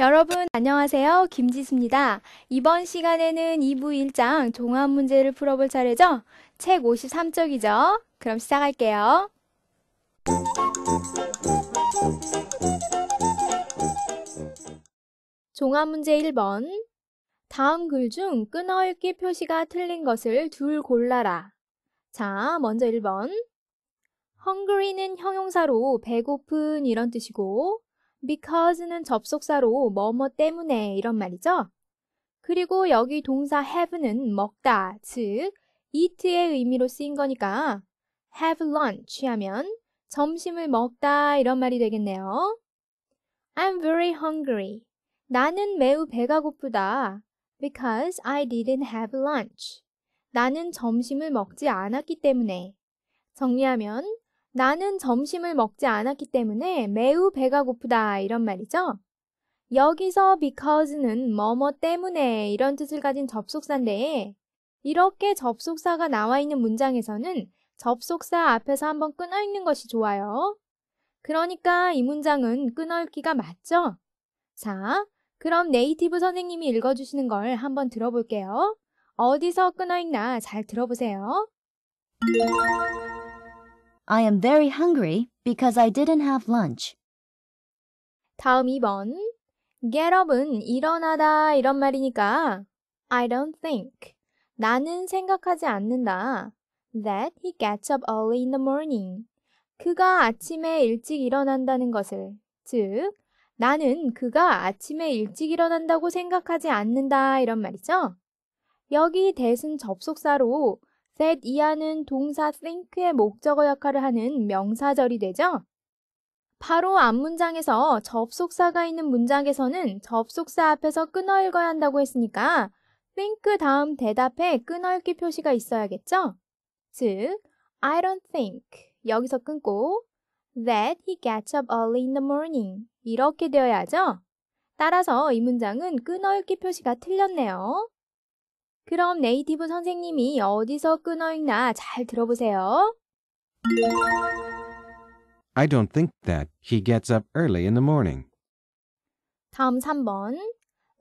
여러분 안녕하세요. 김지수입니다. 이번 시간에는 2부 1장 종합 문제를 풀어볼 차례죠? 책 53쪽이죠? 그럼 시작할게요. 종합 문제 1번 다음 글 중 끊어읽기 표시가 틀린 것을 둘 골라라. 자, 먼저 1번 hungry는 형용사로 배고픈 이런 뜻이고 because는 접속사로 뭐 뭐 때문에 이런 말이죠. 그리고 여기 동사 have는 먹다, 즉 eat의 의미로 쓰인 거니까 have lunch 하면 점심을 먹다 이런 말이 되겠네요. I'm very hungry. 나는 매우 배가 고프다. Because I didn't have lunch. 나는 점심을 먹지 않았기 때문에. 정리하면 나는 점심을 먹지 않았기 때문에 매우 배가 고프다 이런 말이죠. 여기서 because는 뭐 뭐 때문에 이런 뜻을 가진 접속사인데 이렇게 접속사가 나와 있는 문장에서는 접속사 앞에서 한번 끊어 읽는 것이 좋아요. 그러니까 이 문장은 끊어 읽기가 맞죠? 자, 그럼 네이티브 선생님이 읽어주시는 걸 한번 들어볼게요. 어디서 끊어 읽나 잘 들어보세요. I am very hungry because I didn't have lunch. 다음 2번. get up은 일어나다 이런 말이니까 I don't think. 나는 생각하지 않는다. that he gets up early in the morning. 그가 아침에 일찍 일어난다는 것을. 즉, 나는 그가 아침에 일찍 일어난다고 생각하지 않는다 이런 말이죠. 여기 대신 접속사로 that 이하는 동사 think의 목적어 역할을 하는 명사절이 되죠. 바로 앞 문장에서 접속사가 있는 문장에서는 접속사 앞에서 끊어 읽어야 한다고 했으니까 think 다음 대답에 끊어 읽기 표시가 있어야겠죠? 즉, I don't think 여기서 끊고 that he gets up early in the morning 이렇게 되어야죠. 따라서 이 문장은 끊어 읽기 표시가 틀렸네요. 그럼 네이티브 선생님이 어디서 끊어있나 잘 들어보세요. I don't think that he gets up early in the morning. 다음 3번.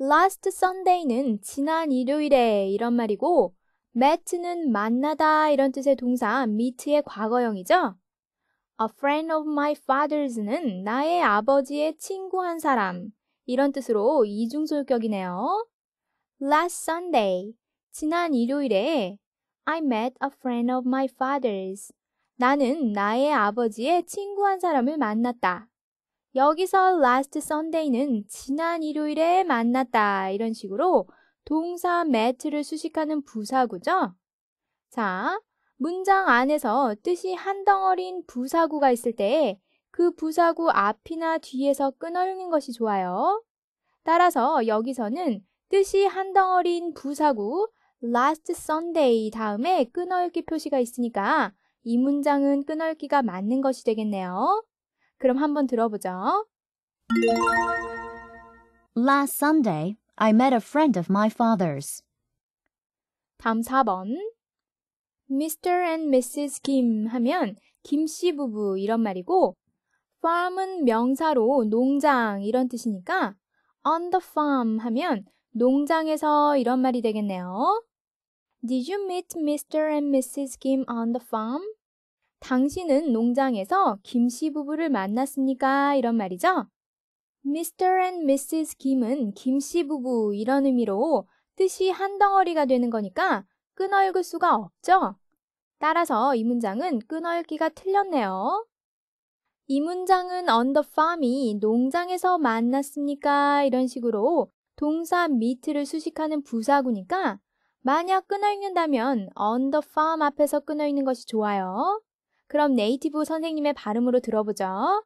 Last Sunday는 지난 일요일에 이런 말이고 met는 만나다 이런 뜻의 동사 meet의 과거형이죠. A friend of my father's는 나의 아버지의 친구 한 사람 이런 뜻으로 이중소유격이네요. Last Sunday 지난 일요일에 I met a friend of my father's. 나는 나의 아버지의 친구 한 사람을 만났다. 여기서 last Sunday는 지난 일요일에 만났다. 이런 식으로 동사 met를 수식하는 부사구죠? 자, 문장 안에서 뜻이 한 덩어리인 부사구가 있을 때 그 부사구 앞이나 뒤에서 끊어읽는 것이 좋아요. 따라서 여기서는 뜻이 한 덩어리인 부사구 last Sunday 다음에 끈얼기 표시가 있으니까 이 문장은 끈얼기가 맞는 것이 되겠네요. 그럼 한번 들어보죠. Last Sunday, I met a friend of my father's. 다음 4번. Mr. and Mrs. Kim 하면 김씨 부부 이런 말이고 farm은 명사로 농장 이런 뜻이니까 on the farm 하면 농장에서 이런 말이 되겠네요. Did you meet Mr. and Mrs. Kim on the farm? 당신은 농장에서 김씨 부부를 만났습니까? 이런 말이죠. Mr. and Mrs. 김은 김씨 부부 이런 의미로 뜻이 한 덩어리가 되는 거니까 끊어읽을 수가 없죠. 따라서 이 문장은 끊어읽기가 틀렸네요. 이 문장은 on the farm이 농장에서 만났습니까? 이런 식으로 동사 밑를 수식하는 부사구니까 만약 끊어 읽는다면 on the farm 앞에서 끊어 읽는 것이 좋아요. 그럼 네이티브 선생님의 발음으로 들어보죠.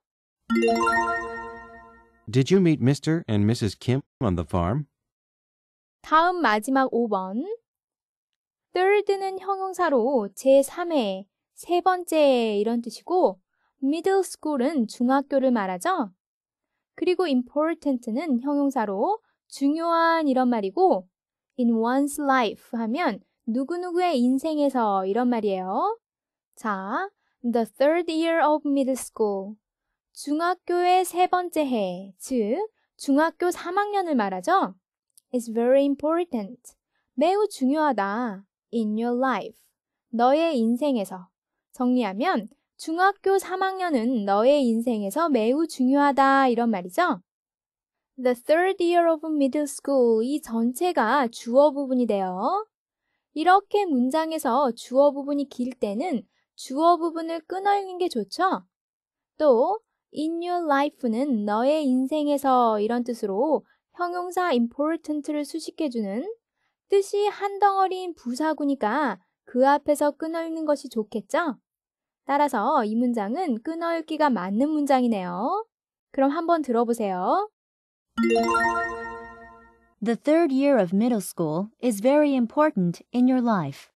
Did you meet Mr. and Mrs. Kim on the farm? 다음 마지막 5번. third는 형용사로 제3회, 세 번째 이런 뜻이고 middle school은 중학교를 말하죠. 그리고 important는 형용사로 중요한 이런 말이고 in one's life 하면 누구누구의 인생에서 이런 말이에요. 자, the third year of middle school. 중학교의 세 번째 해, 즉 중학교 3학년을 말하죠. is very important. 매우 중요하다. in your life. 너의 인생에서. 정리하면 중학교 3학년은 너의 인생에서 매우 중요하다 이런 말이죠. the third year of middle school 이 전체가 주어 부분이 돼요. 이렇게 문장에서 주어 부분이 길 때는 주어 부분을 끊어 읽는 게 좋죠. 또 in your life는 너의 인생에서 이런 뜻으로 형용사 important를 수식해주는 뜻이 한 덩어리인 부사구니까 그 앞에서 끊어 읽는 것이 좋겠죠? 따라서 이 문장은 끊어 읽기가 맞는 문장이네요. 그럼 한번 들어보세요. The third year of middle school is very important in your life.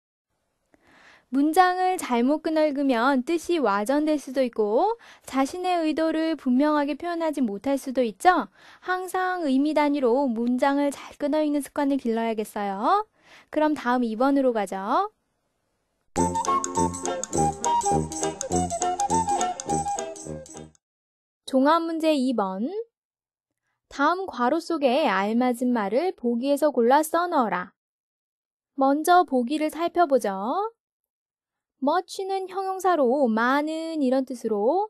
문장을 잘못 끄널그면 뜻이 와전될 수도 있고 자신의 의도를 분명하게 표현하지 못할 수도 있죠. 항상 의미 단위로 문장을 잘 끄널이는 습관을 길러야겠어요. 그럼 다음 2번으로 가죠. 종합 문제 2번 다음 괄호 속에 알맞은 말을 보기에서 골라 써넣어라. 먼저 보기를 살펴보죠. much는 형용사로 많은 이런 뜻으로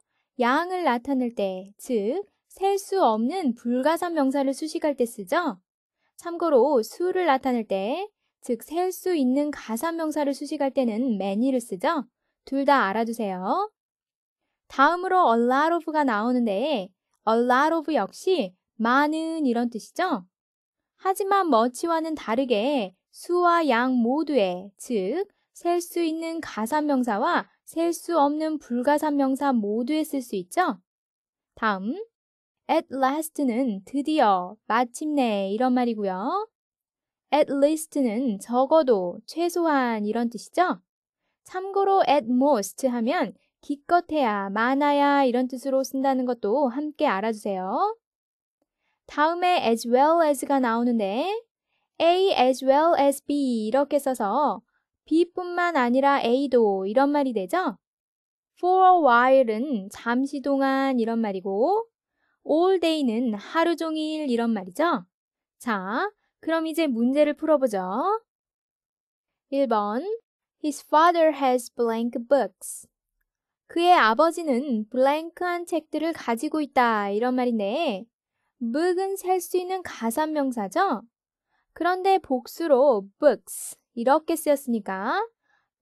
양을 나타낼 때, 즉, 셀 수 없는 불가산 명사를 수식할 때 쓰죠. 참고로 수를 나타낼 때, 즉, 셀 수 있는 가산 명사를 수식할 때는 many를 쓰죠. 둘 다 알아두세요. 다음으로 a lot of가 나오는데, a lot of 역시 많은 이런 뜻이죠? 하지만 머치와는 다르게 수와 양 모두의, 즉, 셀 수 있는 가산명사와 셀 수 없는 불가산명사 모두에 쓸 수 있죠? 다음, at last는 드디어, 마침내 이런 말이고요. at least는 적어도, 최소한 이런 뜻이죠? 참고로 at most 하면 기껏해야, 많아야 이런 뜻으로 쓴다는 것도 함께 알아주세요. 다음에 as well as가 나오는데 A as well as B 이렇게 써서 B뿐만 아니라 A도 이런 말이 되죠? For a while은 잠시 동안 이런 말이고 all day는 하루 종일 이런 말이죠? 자, 그럼 이제 문제를 풀어보죠. 1번 His father has blank books. 그의 아버지는 블랭크한 책들을 가지고 있다 이런 말인데 book은 셀 수 있는 가산명사죠? 그런데 복수로 books 이렇게 쓰였으니까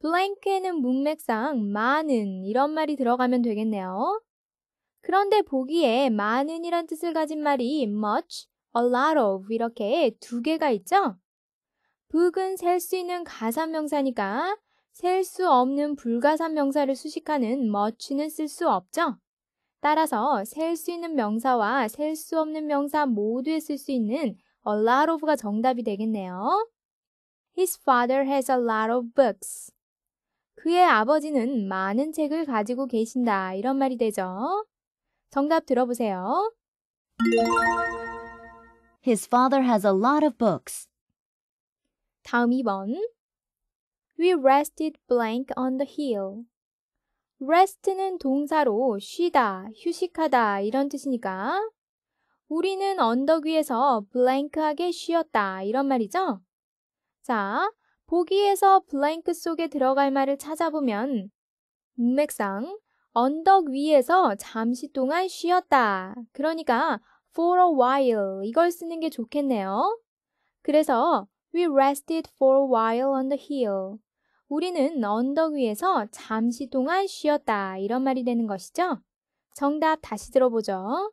blank에는 문맥상 많은 이런 말이 들어가면 되겠네요. 그런데 보기에 많은이란 뜻을 가진 말이 much, a lot of 이렇게 두 개가 있죠? book은 셀 수 있는 가산명사니까 셀 수 없는 불가산명사를 수식하는 much는 쓸 수 없죠? 따라서 셀 수 있는 명사와 셀 수 없는 명사 모두에 쓸 수 있는 a lot of가 정답이 되겠네요. His father has a lot of books. 그의 아버지는 많은 책을 가지고 계신다. 이런 말이 되죠. 정답 들어보세요. His father has a lot of books. 다음 2번. We rested blank on the hill. rest는 동사로 쉬다, 휴식하다 이런 뜻이니까 우리는 언덕 위에서 블랭크하게 쉬었다 이런 말이죠. 자, 보기에서 블랭크 속에 들어갈 말을 찾아보면 문맥상 언덕 위에서 잠시 동안 쉬었다. 그러니까 for a while 이걸 쓰는 게 좋겠네요. 그래서 we rested for a while on the hill. 우리는 언덕 위에서 잠시 동안 쉬었다. 이런 말이 되는 것이죠. 정답 다시 들어보죠.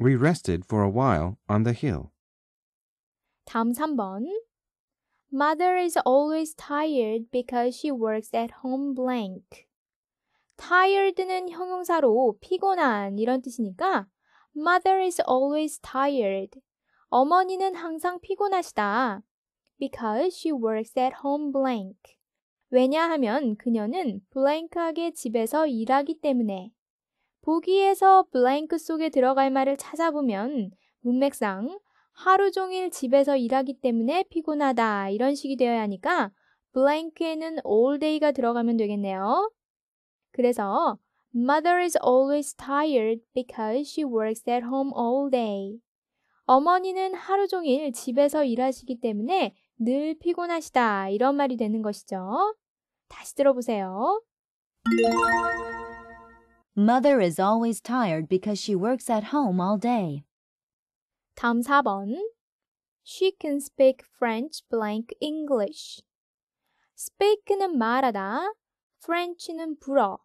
We rested for a while on the hill. 다음 3번. Mother is always tired because she works at home blank. tired는 형용사로 피곤한 이런 뜻이니까 mother is always tired. 어머니는 항상 피곤하시다. because she works at home blank. 왜냐하면 그녀는 블랭크하게 집에서 일하기 때문에. 보기에서 블랭크 속에 들어갈 말을 찾아보면 문맥상 하루 종일 집에서 일하기 때문에 피곤하다 이런 식이 되어야 하니까 블랭크에는 all day가 들어가면 되겠네요. 그래서 Mother is always tired because she works at home all day. 어머니는 하루 종일 집에서 일하시기 때문에 늘 피곤하시다. 이런 말이 되는 것이죠. 다시 들어보세요. Mother is always tired because she works at home all day. 다음 4번. She can speak French blank English. speak는 말하다, French는 불어,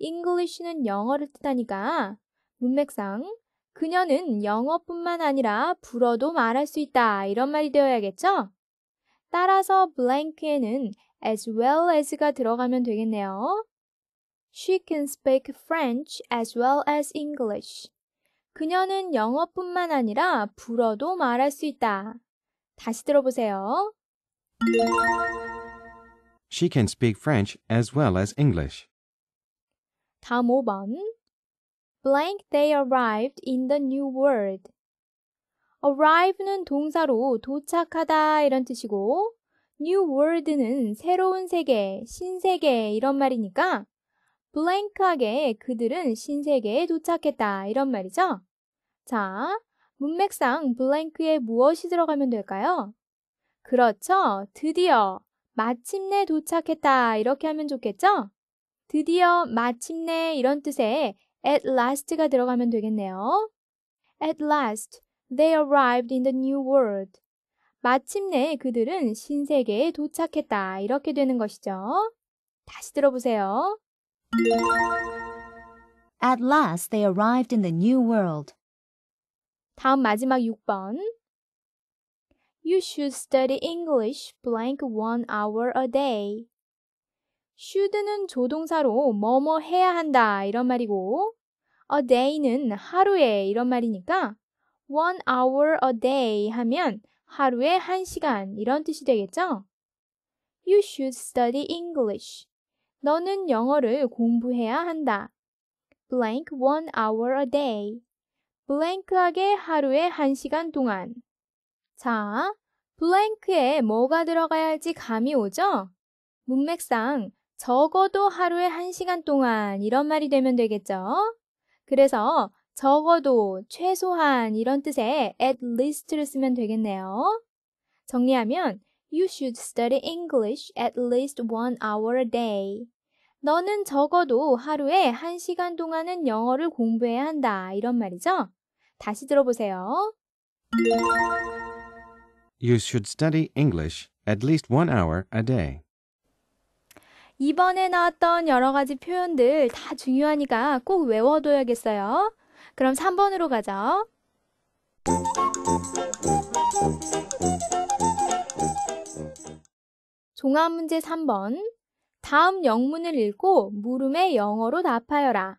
English는 영어를 뜻하니까 문맥상 그녀는 영어뿐만 아니라 불어도 말할 수 있다. 이런 말이 되어야겠죠? 따라서 blank에는 as well as가 들어가면 되겠네요. She can speak French as well as English. 그녀는 영어뿐만 아니라 불어도 말할 수 있다. 다시 들어보세요. She can speak French as well as English. 다음 5번. Blank they arrived in the new world. arrive는 동사로 도착하다 이런 뜻이고 new world는 새로운 세계, 신세계 이런 말이니까 블랭크하게 그들은 신세계에 도착했다 이런 말이죠. 자, 문맥상 블랭크에 무엇이 들어가면 될까요? 그렇죠. 드디어 마침내 도착했다 이렇게 하면 좋겠죠? 드디어 마침내 이런 뜻에 at last가 들어가면 되겠네요. at last They arrived in the New World. 마침내 그들은 신세계에 도착했다. 이렇게 되는 것이죠. 다시 들어보세요. At last they arrived in the new world. 다음 마지막 6번. You should study English blank one hour a day. should는 조동사로 뭐뭐 해야 한다 이런 말이고 a day는 하루에 이런 말이니까 one hour a day 하면 하루에 한 시간 이런 뜻이 되겠죠? You should study English. 너는 영어를 공부해야 한다. blank one hour a day. 블랭크하게 하루에 한 시간 동안. 자, 블랭크에 뭐가 들어가야지 할 감이 오죠? 문맥상 적어도 하루에 한시간 동안 이런 말이 되면 되겠죠? 그래서 적어도, 최소한 이런 뜻의 at least를 쓰면 되겠네요. 정리하면 You should study English at least one hour a day. 너는 적어도 하루에 1시간 동안은 영어를 공부해야 한다. 이런 말이죠. 다시 들어보세요. You should study English at least one hour a day. 이번에 나왔던 여러 가지 표현들 다 중요하니까 꼭 외워둬야겠어요. 그럼 3번으로 가죠. 종합 문제 3번. 다음 영문을 읽고 물음에 영어로 답하여라.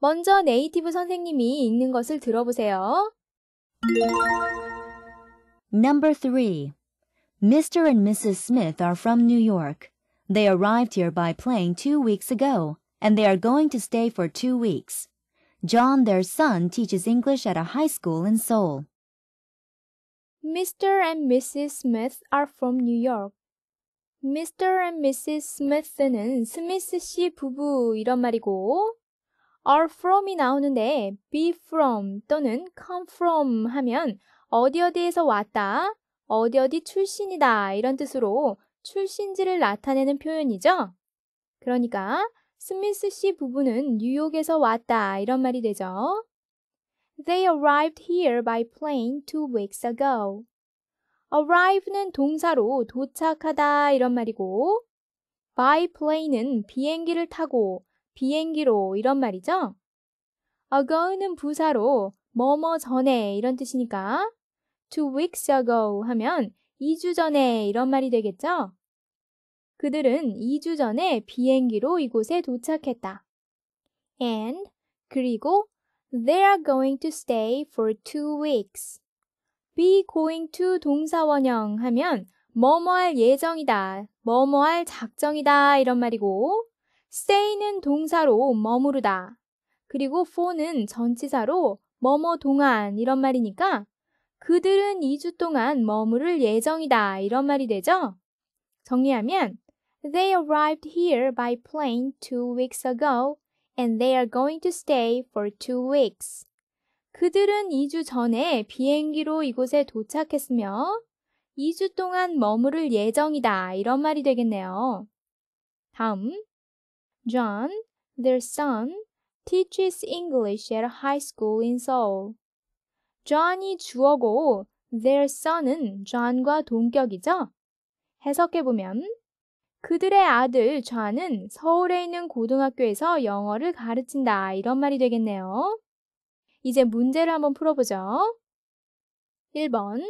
먼저 네이티브 선생님이 읽는 것을 들어보세요. Number 3. Mr. and Mrs. Smith are from New York. They arrived here by plane two weeks ago, and they are going to stay for two weeks. John, their son, teaches English at a high school in Seoul. Mr. and Mrs. Smith are from New York. Mr. and Mrs. Smith는 스미스 씨 부부 이런 말이고 are from이 나오는데 be from 또는 come from 하면 어디 어디에서 왔다, 어디 어디 출신이다 이런 뜻으로 출신지를 나타내는 표현이죠. 그러니까 스미스 씨 부부는 뉴욕에서 왔다 이런 말이 되죠. They arrived here by plane two weeks ago. arrive는 동사로 도착하다 이런 말이고 by plane은 비행기를 타고 비행기로 이런 말이죠. ago는 부사로 뭐뭐 전에 이런 뜻이니까 two weeks ago 하면 2주 전에 이런 말이 되겠죠. 그들은 2주 전에 비행기로 이곳에 도착했다. And 그리고 they are going to stay for two weeks. be going to 동사원형 하면 뭐뭐할 예정이다, 뭐뭐할 작정이다 이런 말이고 stay는 동사로 머무르다. 그리고 for는 전치사로 뭐뭐 동안 이런 말이니까 그들은 2주 동안 머무를 예정이다 이런 말이 되죠. 정리하면 They arrived here by plane two weeks ago and they are going to stay for two weeks. 그들은 2주 전에 비행기로 이곳에 도착했으며 2주 동안 머무를 예정이다. 이런 말이 되겠네요. 다음. John, their son, teaches English at a high school in Seoul. John이 주어고 their son은 John과 동격이죠. 해석해 보면 그들의 아들 좌는 서울에 있는 고등학교에서 영어를 가르친다. 이런 말이 되겠네요. 이제 문제를 한번 풀어보죠. 1번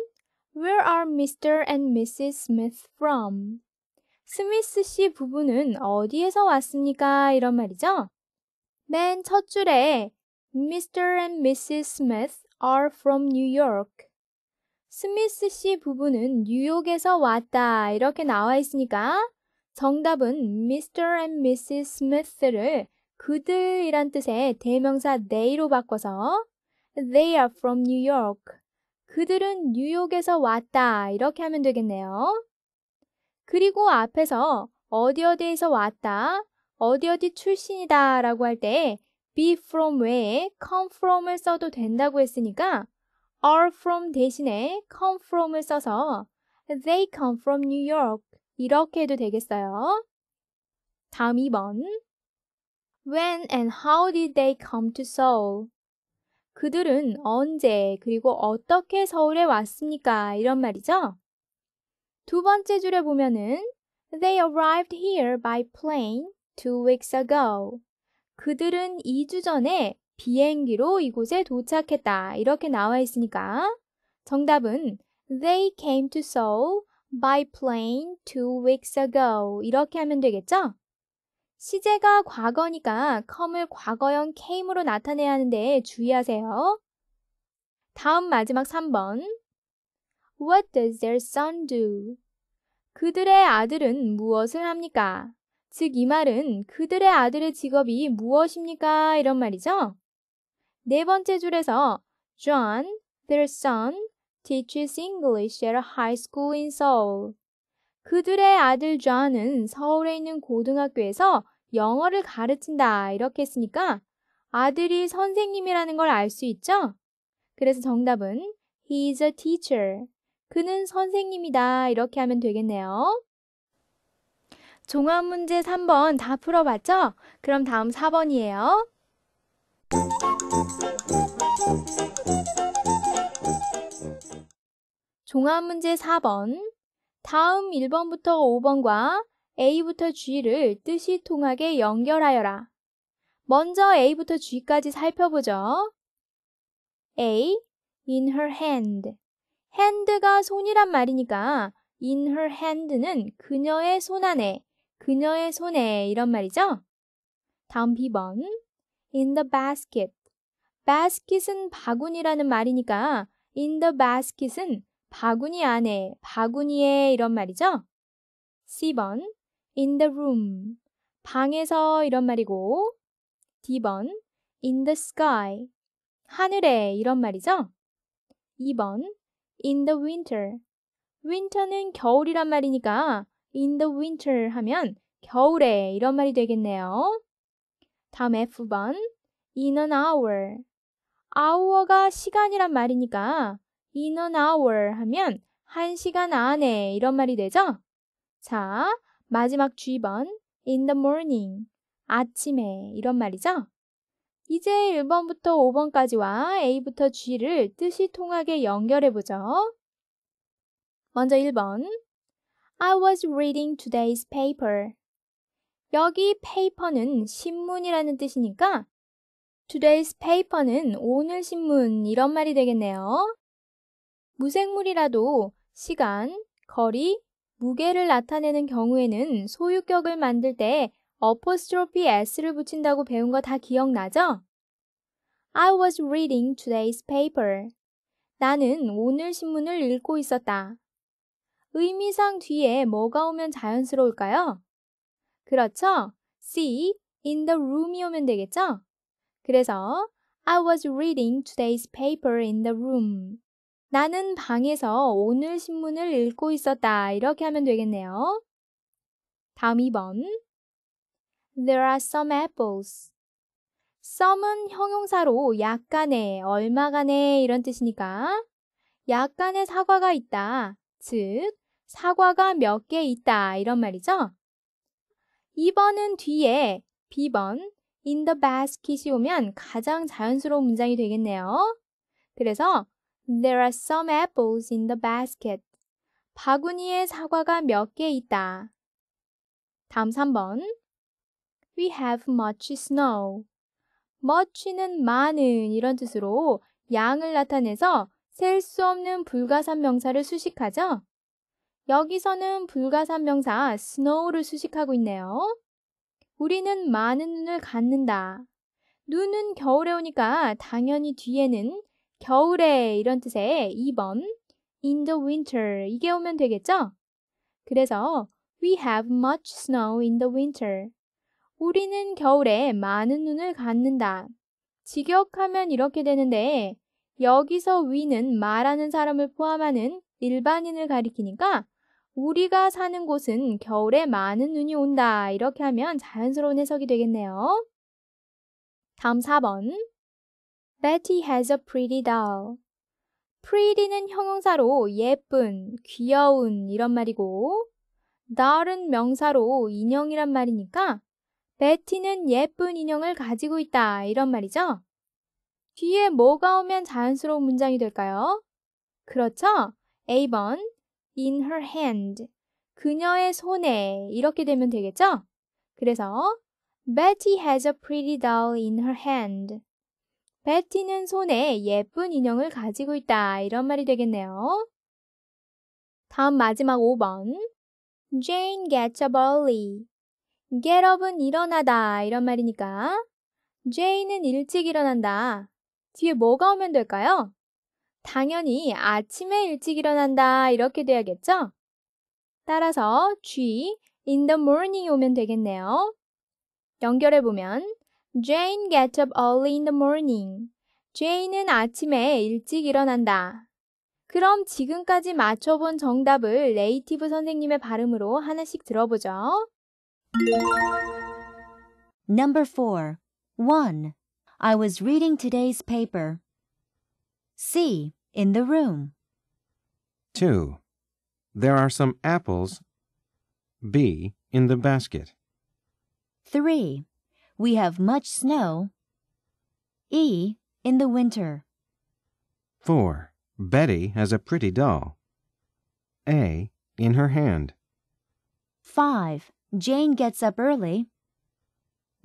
Where are Mr. and Mrs. Smith from? 스미스 씨 부부는 어디에서 왔습니까? 이런 말이죠. 맨 첫 줄에 Mr. and Mrs. Smith are from New York. 스미스 씨 부부는 뉴욕에서 왔다. 이렇게 나와 있으니까 정답은 Mr. and Mrs. Smith를 그들이란 뜻의 대명사 they로 바꿔서 They are from New York. 그들은 뉴욕에서 왔다. 이렇게 하면 되겠네요. 그리고 앞에서 어디 어디에서 왔다, 어디 어디 출신이다 라고 할 때 be from 외에 come from을 써도 된다고 했으니까 are from 대신에 come from을 써서 they come from New York. 이렇게 해도 되겠어요. 다음 2번. When and how did they come to Seoul? 그들은 언제 그리고 어떻게 서울에 왔습니까? 이런 말이죠. 두 번째 줄에 보면은 They arrived here by plane two weeks ago. 그들은 2주 전에 비행기로 이곳에 도착했다. 이렇게 나와 있으니까 정답은 They came to Seoul by plane two weeks ago. 이렇게 하면 되겠죠? 시제가 과거니까 come을 과거형 came으로 나타내야 하는데 주의하세요. 다음 마지막 3번. What does their son do? 그들의 아들은 무엇을 합니까? 즉, 이 말은 그들의 아들의 직업이 무엇입니까? 이런 말이죠. 네 번째 줄에서 John, their son, teaches English at a high school in Seoul. 그들의 아들 존은 서울에 있는 고등학교에서 영어를 가르친다 이렇게 했으니까 아들이 선생님이라는 걸 알 수 있죠? 그래서 정답은 he is a teacher. 그는 선생님이다 이렇게 하면 되겠네요. 종합 문제 3번 다 풀어봤죠? 그럼 다음 4번이에요. 종합문제 4번. 다음 1번부터 5번과 A부터 G를 뜻이 통하게 연결하여라. 먼저 A부터 G까지 살펴보죠. A. In her hand. hand가 손이란 말이니까 in her hand는 그녀의 손 안에, 그녀의 손에 이런 말이죠. 다음 B번. In the basket. basket은 바구니라는 말이니까 in the basket은 바구니 안에, 바구니에 이런 말이죠. 1 0번 in the room 방에서 이런 말이고 D번 in the sky 하늘에 이런 말이죠. 2번 e in the winter winter는 겨울이란 말이니까 in the winter 하면 겨울에 이런 말이 되겠네요. 다음 F번 in an hour hour가 시간이란 말이니까 in an hour 하면 1시간 안에 이런 말이 되죠? 자, 마지막 G번 in the morning 아침에 이런 말이죠? 이제 1번부터 5번까지와 A부터 G를 뜻이 통하게 연결해 보죠. 먼저 1번 I was reading today's paper. 여기 paper는 신문이라는 뜻이니까 today's paper는 오늘 신문 이런 말이 되겠네요. 무생물이라도 시간, 거리, 무게를 나타내는 경우에는 소유격을 만들 때 apostrophe s를 붙인다고 배운 거 다 기억나죠? I was reading today's paper. 나는 오늘 신문을 읽고 있었다. 의미상 뒤에 뭐가 오면 자연스러울까요? 그렇죠? see in the room이 오면 되겠죠? 그래서 I was reading today's paper in the room. 나는 방에서 오늘 신문을 읽고 있었다. 이렇게 하면 되겠네요. 다음 2번. There are some apples. some은 형용사로 약간의, 얼마간의 이런 뜻이니까 약간의 사과가 있다. 즉, 사과가 몇 개 있다. 이런 말이죠. 2번은 뒤에 B번 in the basket이 오면 가장 자연스러운 문장이 되겠네요. 그래서 There are some apples in the basket. 바구니에 사과가 몇 개 있다. 다음 3번. We have much snow. much는 많은 이런 뜻으로 양을 나타내서 셀 수 없는 불가산 명사를 수식하죠. 여기서는 불가산 명사 snow를 수식하고 있네요. 우리는 많은 눈을 갖는다. 눈은 겨울에 오니까 당연히 뒤에는 겨울에 이런 뜻의 2번 in the winter 이게 오면 되겠죠? 그래서 we have much snow in the winter. 우리는 겨울에 많은 눈을 갖는다. 직역하면 이렇게 되는데 여기서 we는 말하는 사람을 포함하는 일반인을 가리키니까 우리가 사는 곳은 겨울에 많은 눈이 온다. 이렇게 하면 자연스러운 해석이 되겠네요. 다음 4번. Betty has a pretty doll. pretty는 형용사로 예쁜, 귀여운 이런 말이고, doll은 명사로 인형이란 말이니까, 베티는 예쁜 인형을 가지고 있다 이런 말이죠. 뒤에 뭐가 오면 자연스러운 문장이 될까요? 그렇죠. A번 in her hand 그녀의 손에 이렇게 되면 되겠죠? 그래서 Betty has a pretty doll in her hand 베티는 손에 예쁜 인형을 가지고 있다. 이런 말이 되겠네요. 다음 마지막 5번. Jane gets up early. get up은 일어나다. 이런 말이니까. Jane은 일찍 일어난다. 뒤에 뭐가 오면 될까요? 당연히 아침에 일찍 일어난다. 이렇게 돼야겠죠? 따라서 G, in the morning 오면 되겠네요. 연결해보면 Jane gets up early in the morning. Jane은 아침에 일찍 일어난다. 그럼 지금까지 맞춰본 정답을 네이티브 선생님의 발음으로 하나씩 들어보죠. Number 4. 1. I was reading today's paper. C. In the room. 2. There are some apples. B. In the basket. 3. We have much snow. E. In the winter. 4. Betty has a pretty doll. A. In her hand. 5. Jane gets up early.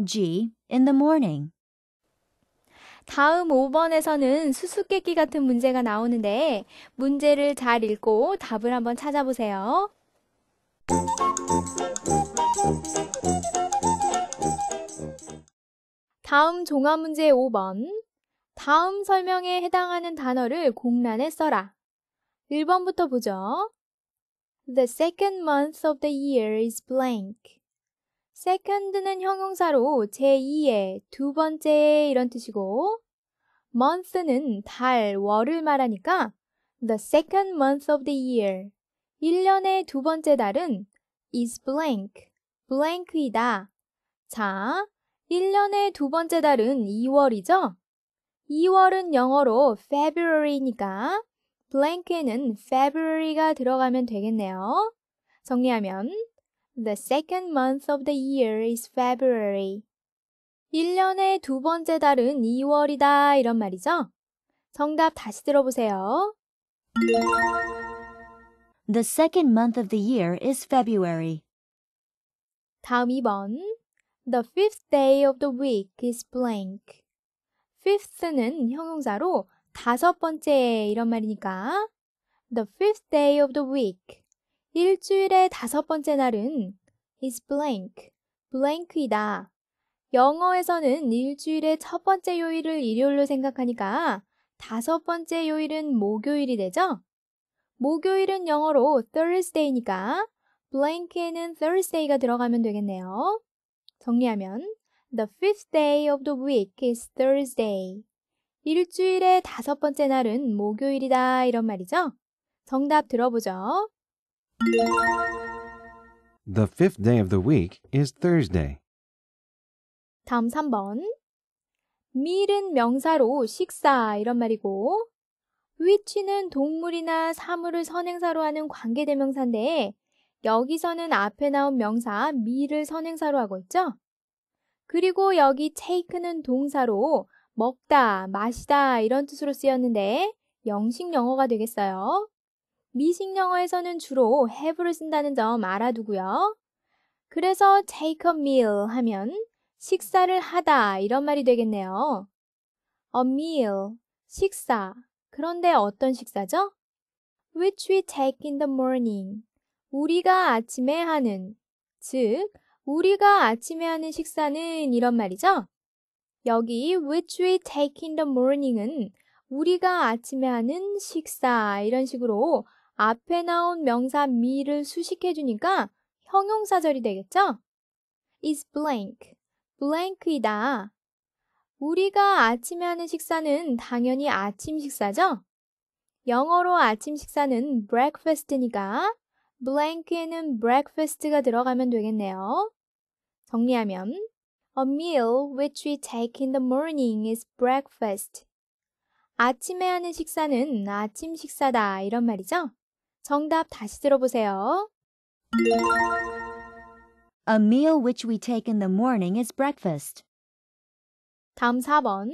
G. In the morning. 다음 5번에서는 수수께끼 같은 문제가 나오는데 문제를 잘 읽고 답을 한번 찾아보세요. 다음 종합 문제 5번. 다음 설명에 해당하는 단어를 공란에 써라. 1번부터 보죠. The second month of the year is blank. second는 형용사로 제2의, 두 번째의 이런 뜻이고 month는 달, 월을 말하니까 the second month of the year 1년의 두 번째 달은 is blank, blank이다. 자, 1년의 두 번째 달은 2월이죠? 2월은 영어로 February니까 blank에는 February가 들어가면 되겠네요. 정리하면 The second month of the year is February. 1년의 두 번째 달은 2월이다 이런 말이죠? 정답 다시 들어보세요. The second month of the year is February. 다음 2번 The fifth day of the week is blank. fifth는 형용사로 다섯 번째 이런 말이니까 the fifth day of the week 일주일의 다섯 번째 날은 is blank, blank이다. 영어에서는 일주일의 첫 번째 요일을 일요일로 생각하니까 다섯 번째 요일은 목요일이 되죠? 목요일은 영어로 Thursday니까 blank에는 Thursday가 들어가면 되겠네요. 정리하면 The fifth day of the week is Thursday. 일주일의 다섯 번째 날은 목요일이다 이런 말이죠. 정답 들어보죠. The fifth day of the week is Thursday. 다음 3번. 밀은 명사로 식사 이런 말이고 위치는 동물이나 사물을 선행사로 하는 관계대명사인데 여기서는 앞에 나온 명사 me를 선행사로 하고 있죠? 그리고 여기 take는 동사로 먹다, 마시다 이런 뜻으로 쓰였는데 영식 영어가 되겠어요. 미식 영어에서는 주로 have를 쓴다는 점 알아두고요. 그래서 take a meal 하면 식사를 하다 이런 말이 되겠네요. a meal, 식사. 그런데 어떤 식사죠? which we take in the morning. 우리가 아침에 하는, 즉, 우리가 아침에 하는 식사는 이런 말이죠. 여기 which we take in the morning은 우리가 아침에 하는 식사 이런 식으로 앞에 나온 명사 me를 수식해 주니까 형용사절이 되겠죠? is blank, blank이다. 우리가 아침에 하는 식사는 당연히 아침 식사죠? 영어로 아침 식사는 breakfast니까 blank에는 breakfast가 들어가면 되겠네요. 정리하면 A meal which we take in the morning is breakfast. 아침에 하는 식사는 아침 식사다 이런 말이죠. 정답 다시 들어보세요. A meal which we take in the morning is breakfast. 다음 4번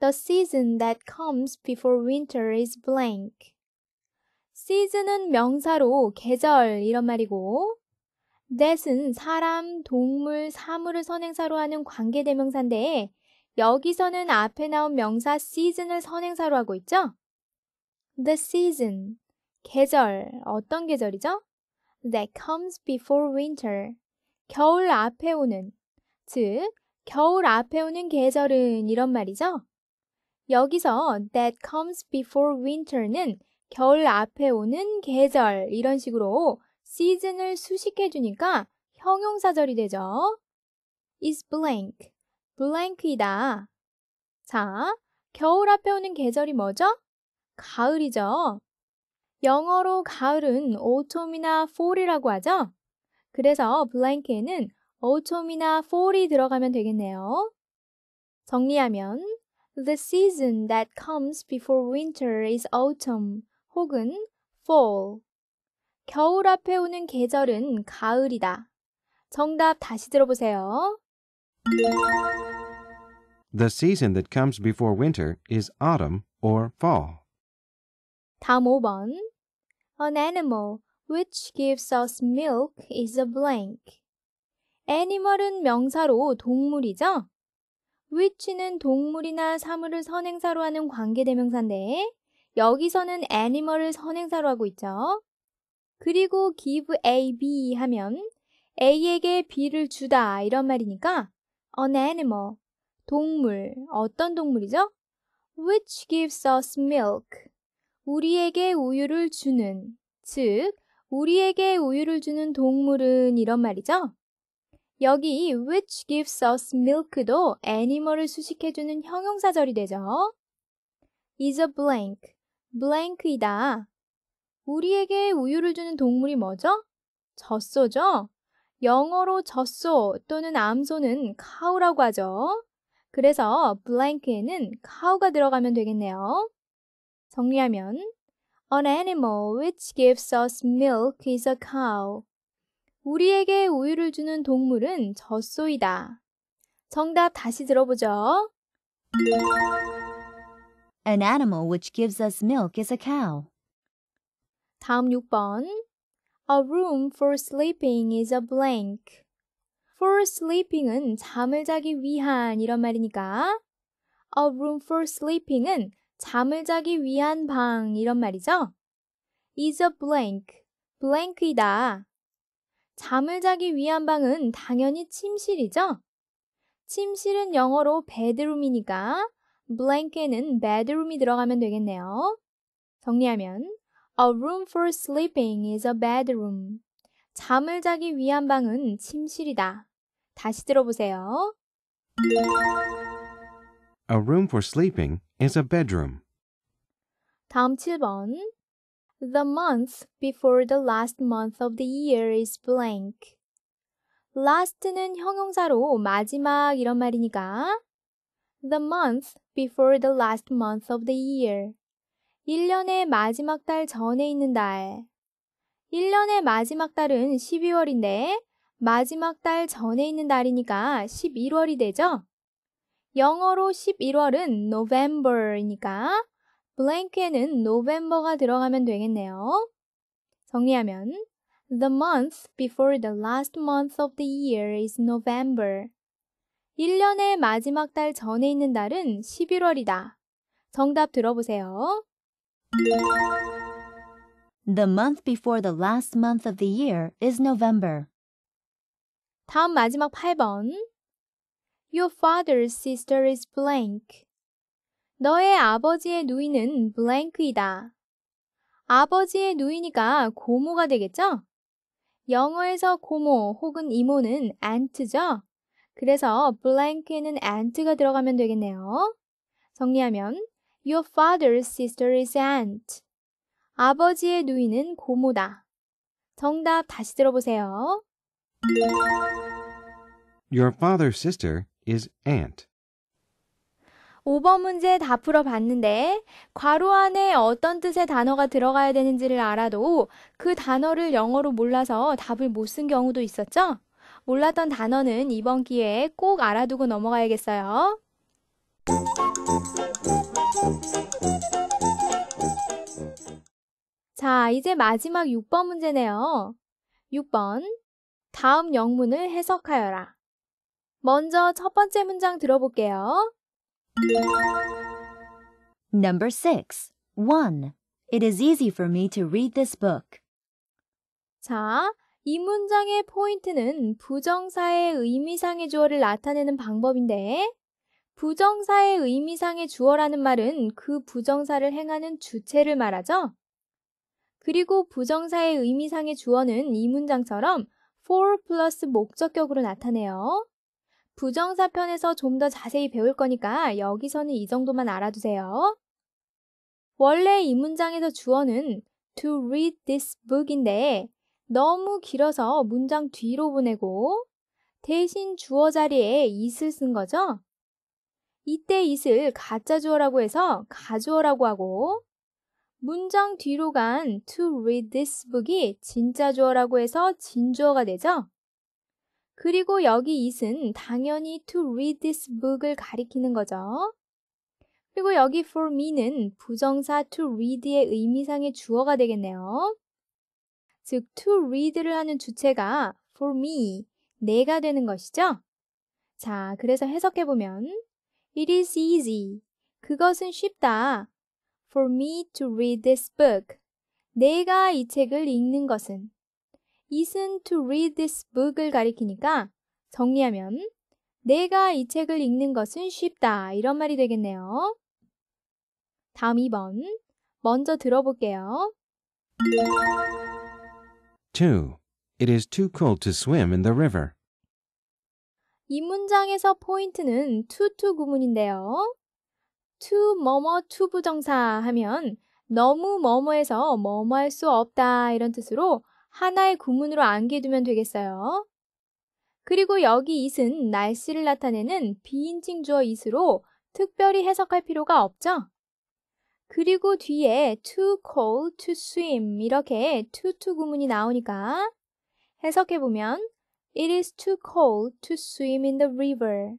The season that comes before winter is blank. 시즌은 명사로 계절 이런 말이고 that은 사람, 동물, 사물을 선행사로 하는 관계대명사인데 여기서는 앞에 나온 명사 season을 선행사로 하고 있죠? The season, 계절, 어떤 계절이죠? That comes before winter, 겨울 앞에 오는, 즉 겨울 앞에 오는 계절은 이런 말이죠? 여기서 that comes before winter는 겨울 앞에 오는 계절 이런 식으로 시즌을 수식해 주니까 형용사절이 되죠. is blank, blank이다. 자, 겨울 앞에 오는 계절이 뭐죠? 가을이죠. 영어로 가을은 autumn이나 fall이라고 하죠. 그래서 blank에는 autumn이나 fall이 들어가면 되겠네요. 정리하면 The season that comes before winter is autumn. 혹은 fall. 겨울 앞에 오는 계절은 가을이다. 정답 다시 들어보세요. The season that comes before winter is autumn or fall. 다음 5번. An animal which gives us milk is a blank. 애니멀은 명사로 동물이죠? which는 동물이나 사물을 선행사로 하는 관계대명사인데 여기서는 animal을 선행사로 하고 있죠. 그리고 give A, B 하면 A에게 B를 주다 이런 말이니까 an animal, 동물, 어떤 동물이죠? which gives us milk, 우리에게 우유를 주는, 즉 우리에게 우유를 주는 동물은 이런 말이죠. 여기 which gives us milk도 animal을 수식해주는 형용사절이 되죠. is a blank, blank이다. 우리에게 우유를 주는 동물이 뭐죠? 젖소죠? 영어로 젖소 또는 암소는 cow라고 하죠. 그래서 blank에는 cow가 들어가면 되겠네요. 정리하면 An animal which gives us milk is a cow. 우리에게 우유를 주는 동물은 젖소이다. 정답 다시 들어보죠. An animal which gives us milk is a cow. 다음 6번. A room for sleeping is a blank. For sleeping은 잠을 자기 위한 이런 말이니까 A room for sleeping은 잠을 자기 위한 방 이런 말이죠. is a blank, blank이다. 잠을 자기 위한 방은 당연히 침실이죠. 침실은 영어로 bedroom이니까 blank에는 bedroom이 들어가면 되겠네요. 정리하면 a room for sleeping is a bedroom. 잠을 자기 위한 방은 침실이다. 다시 들어보세요. A room for sleeping is a bedroom. 다음 7번. The month before the last month of the year is blank. last는 형용사로 마지막 이런 말이니까 the month before the last month of the year. 1년의 마지막 달 전에 있는 달. 1년의 마지막 달은 12월인데 마지막 달 전에 있는 달이니까 11월이 되죠? 영어로 11월은 November이니까 블랭크에는 November가 들어가면 되겠네요. 정리하면 The month before the last month of the year is November. 1년의 마지막 달 전에 있는 달은 11월이다. 정답 들어보세요. The month before the last month of the year is November. 다음 마지막 8번. Your father's sister is blank. 너의 아버지의 누이는 blank이다. 아버지의 누이니까 고모가 되겠죠? 영어에서 고모 혹은 이모는 aunt죠? 그래서 blank에는 aunt가 들어가면 되겠네요. 정리하면 Your father's sister is aunt. 아버지의 누이는 고모다. 정답 다시 들어보세요. Your father's sister is aunt. 5번 문제 다 풀어봤는데 괄호 안에 어떤 뜻의 단어가 들어가야 되는지를 알아도 그 단어를 영어로 몰라서 답을 못 쓴 경우도 있었죠? 몰랐던 단어는 이번 기회에 꼭 알아두고 넘어가야겠어요. 자, 이제 마지막 6번 문제네요. 6번. 다음 영문을 해석하여라. 먼저 첫 번째 문장 들어볼게요. Number 6. 1. It is easy for me to read this book. 자, 이 문장의 포인트는 부정사의 의미상의 주어를 나타내는 방법인데 부정사의 의미상의 주어라는 말은 그 부정사를 행하는 주체를 말하죠. 그리고 부정사의 의미상의 주어는 이 문장처럼 for 플러스 목적격으로 나타내요. 부정사 편에서 좀 더 자세히 배울 거니까 여기서는 이 정도만 알아두세요. 원래 이 문장에서 주어는 to read this book인데 너무 길어서 문장 뒤로 보내고 대신 주어 자리에 is을 쓴 거죠. 이때 is을 가짜 주어라고 해서 가주어라고 하고 문장 뒤로 간 to read this book이 진짜 주어라고 해서 진주어가 되죠. 그리고 여기 is은 당연히 to read this book을 가리키는 거죠. 그리고 여기 for me는 부정사 to read의 의미상의 주어가 되겠네요. 즉 to read를 하는 주체가 for me, 내가 되는 것이죠. 자, 그래서 해석해 보면 It is easy. 그것은 쉽다. For me to read this book. 내가 이 책을 읽는 것은 i s n to read this book을 가리키니까 정리하면 내가 이 책을 읽는 것은 쉽다. 이런 말이 되겠네요. 다음 2번. 먼저 들어볼게요. 2. It is too cold to swim in the river. 이 문장에서 포인트는 to to 구문인데요. to 뭐뭐 to 부정사 하면 너무 뭐뭐해서 뭐뭐할 수 없다 이런 뜻으로 하나의 구문으로 암기해두면 되겠어요. 그리고 여기 it은 날씨를 나타내는 비인칭 주어 it으로 특별히 해석할 필요가 없죠. 그리고 뒤에 too cold to swim 이렇게 to to 구문이 나오니까 해석해 보면 It is too cold to swim in the river.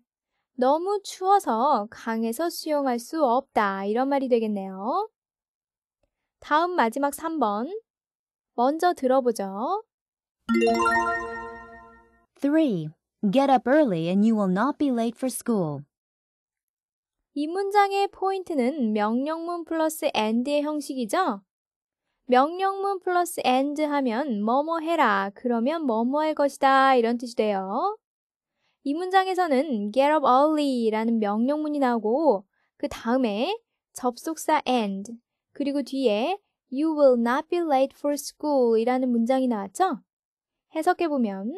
너무 추워서 강에서 수영할 수 없다. 이런 말이 되겠네요. 다음 마지막 3번. 먼저 들어보죠. 3. Get up early and you will not be late for school. 이 문장의 포인트는 명령문 플러스 and의 형식이죠? 명령문 플러스 and 하면 뭐뭐 해라, 그러면 뭐뭐 할 것이다 이런 뜻이 돼요. 이 문장에서는 get up early 라는 명령문이 나오고 그 다음에 접속사 and 그리고 뒤에 you will not be late for school 이라는 문장이 나왔죠? 해석해보면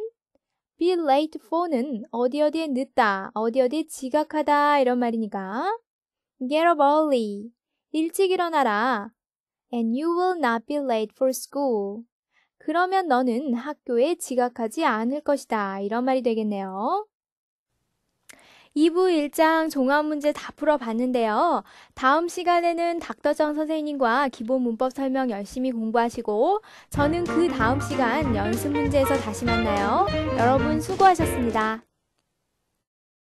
be late for는 어디 어디에 늦다, 어디 어디에 지각하다 이런 말이니까 get up early 일찍 일어나라 and you will not be late for school 그러면 너는 학교에 지각하지 않을 것이다 이런 말이 되겠네요. 2부 1장 종합문제 다 풀어봤는데요. 다음 시간에는 닥터정 선생님과 기본 문법 설명 열심히 공부하시고 저는 그 다음 시간 연습 문제에서 다시 만나요. 여러분 수고하셨습니다.